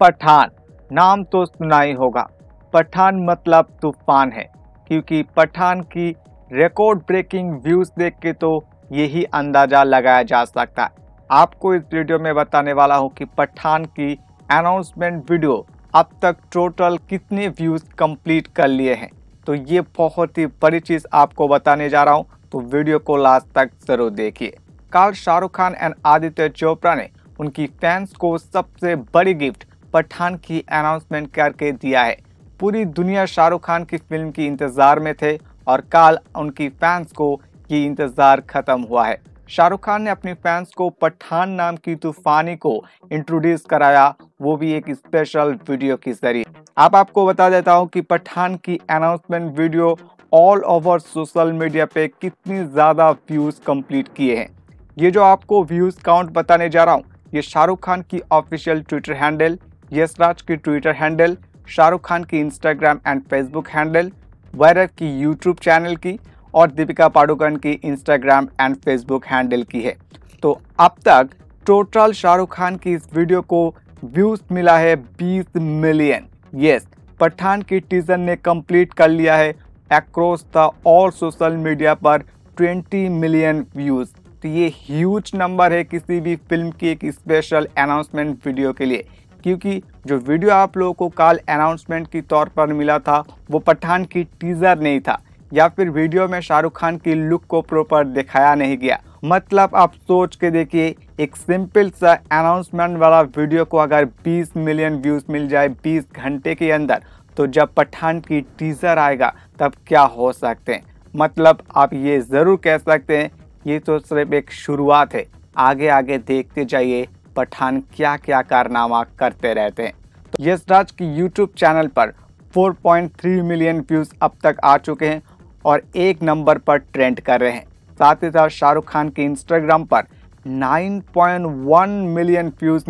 पठान नाम तो सुना ही होगा पठान मतलब तूफान है क्योंकि पठान की रिकॉर्ड ब्रेकिंग व्यूज़ देख के तो यही अंदाज़ा लगाया जा सकता है आपको इस वीडियो में बताने वाला हूँ कि पठान की अनाउंसमेंट वीडियो अब तक टोटल कितने व्यूज़ कंप्लीट कर लिए हैं तो ये बहुत ही बड़ी चीज़ आपको बताने जा रहा हूँ तो वीडियो को लास्ट तक ज़रूर देखिए कल शाहरुख खान एंड आदित्य चोपड़ा ने उनकी फैंस को सबसे बड़ी गिफ्ट पठान की अनाउंसमेंट करके दिया है पूरी दुनिया शाहरुख खान की फिल्म की इंतज़ार में थे और काल उनकी फैंस को ये इंतज़ार ख़त्म हुआ है शाहरुख खान ने अपने फैंस को पठान नाम की तूफानी को इंट्रोड्यूस कराया वो भी एक स्पेशल वीडियो के जरिए आप आपको बता देता हूँ कि पठान की announcement video all over social media पे कितनी ज़्यादा व्यूज़ कंप्लीट किए हैं ये जो आपको व्यूज़ काउंट बताने जा रहा हूँ ये शाहरुख खान की ऑफिशियल ट्विटर हैंडल यशराज की ट्विटर हैंडल शाहरुख खान की इंस्टाग्राम एंड फेसबुक हैंडल वैरव की यूट्यूब चैनल की और दीपिका पाडुकन की इंस्टाग्राम एंड फेसबुक हैंडल की है तो अब तक टोटल शाहरुख खान की इस वीडियो को व्यूज मिला है 20 मिलियन यस पठान की टीजर ने कंप्लीट कर लिया है across the all social media पर 20 मिलियन व्यूज तो ये ह्यूज नंबर है किसी भी फिल्म की एक स्पेशल अनाउंसमेंट वीडियो के लिए क्योंकि जो वीडियो आप लोगों को कल अनाउंसमेंट के तौर पर मिला था वो पठान की टीज़र नहीं था या फिर वीडियो में शाहरुख खान की लुक को प्रॉपर दिखाया नहीं गया मतलब आप सोच के देखिए एक सिंपल सा अनाउंसमेंट वाला वीडियो को अगर 20 मिलियन व्यूज मिल जाए 20 घंटे के अंदर तो जब पठान की टीजर आएगा तब क्या हो सकते हैं मतलब आप ये ज़रूर कह सकते हैं ये तो सिर्फ एक शुरुआत है आगे आगे देखते जाइए पठान क्या क्या कारनामा करते रहते हैं तो यशराज के यूट्यूब चैनल पर 4.3 मिलियन व्यूज़ अब तक आ चुके हैं और एक नंबर पर ट्रेंड कर रहे हैं साथ ही साथ शाहरुख खान के इंस्टाग्राम पर 9.1 मिलियन व्यूज़